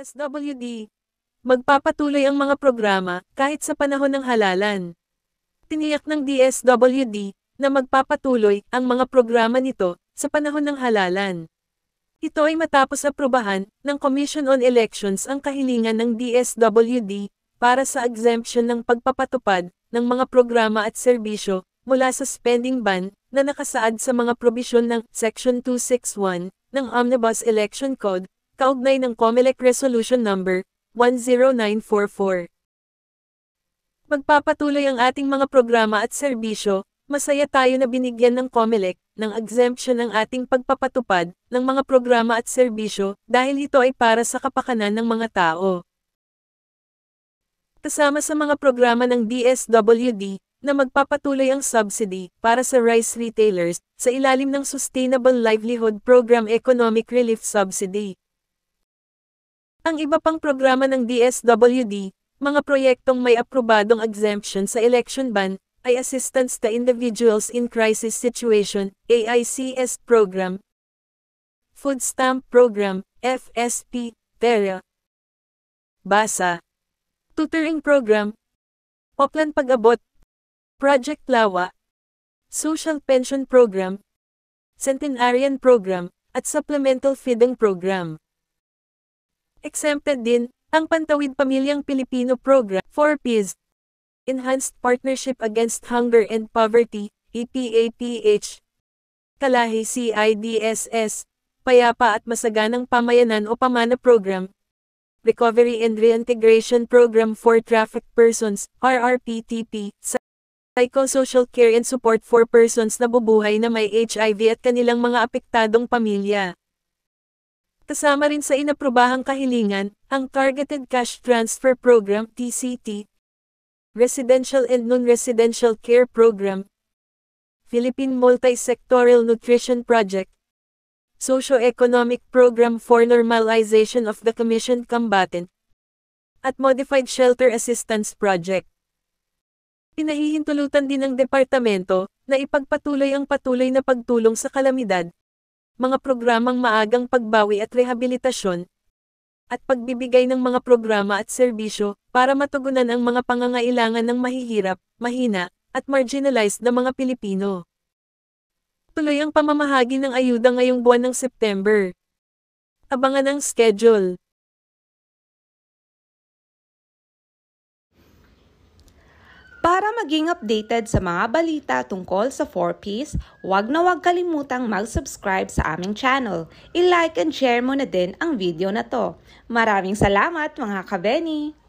DSWD. Magpapatuloy ang mga programa, kahit sa panahon ng halalan. Tiniyak ng DSWD, na magpapatuloy, ang mga programa nito, sa panahon ng halalan. Ito ay matapos aprubahan, ng Commission on Elections ang kahilingan ng DSWD, para sa exemption ng pagpapatupad, ng mga programa at serbisyo, mula sa spending ban, na nakasaad sa mga probisyon ng Section 261, ng Omnibus Election Code, kaugnay ng COMELEC Resolution Number 10944. Magpapatuloy ang ating mga programa at serbisyo, masaya tayo na binigyan ng COMELEC ng exemption ng ating pagpapatupad ng mga programa at serbisyo dahil ito ay para sa kapakanan ng mga tao. Kasama sa mga programa ng DSWD, na magpapatuloy ang subsidy para sa rice retailers sa ilalim ng Sustainable Livelihood Program Economic Relief Subsidy. Ang iba pang programa ng DSWD, mga proyektong may aprobadong exemption sa election ban, ay Assistance to Individuals in Crisis Situation, AICS Program, Food Stamp Program, FSP, TERA, e BASA, Tutoring Program, Poplan Pag-abot, Project Lawa, Social Pension Program, Centenarian Program, at Supplemental Feeding Program. Exempted din, ang Pantawid Pamilyang Pilipino Program, 4Ps, Enhanced Partnership Against Hunger and Poverty, EPAPH, Kalahi CIDSS, Payapa at Masaganang Pamayanan o Pamana Program, Recovery and Reintegration Program for Trafficked Persons, RRPTP, Psychosocial Care and Support for Persons na bubuhay na may HIV at kanilang mga apektadong pamilya. Kasama rin sa inaprobahang kahilingan, ang Targeted Cash Transfer Program TCT, Residential and Non-Residential Care Program, Philippine multi Nutrition Project, Socio-Economic Program for Normalization of the Commissioned Combatant, at Modified Shelter Assistance Project. Pinahihintulutan din ng departamento na ipagpatuloy ang patuloy na pagtulong sa kalamidad mga programang maagang pagbawi at rehabilitasyon, at pagbibigay ng mga programa at serbisyo para matugunan ang mga pangangailangan ng mahihirap, mahina, at marginalized na mga Pilipino. Tuloy ang pamamahagi ng ayuda ngayong buwan ng September. Abangan ang schedule. Para maging updated sa mga balita tungkol sa 4Ps, huwag na huwag kalimutang mag-subscribe sa aming channel. I-like and share mo na din ang video na to. Maraming salamat mga ka kabeni!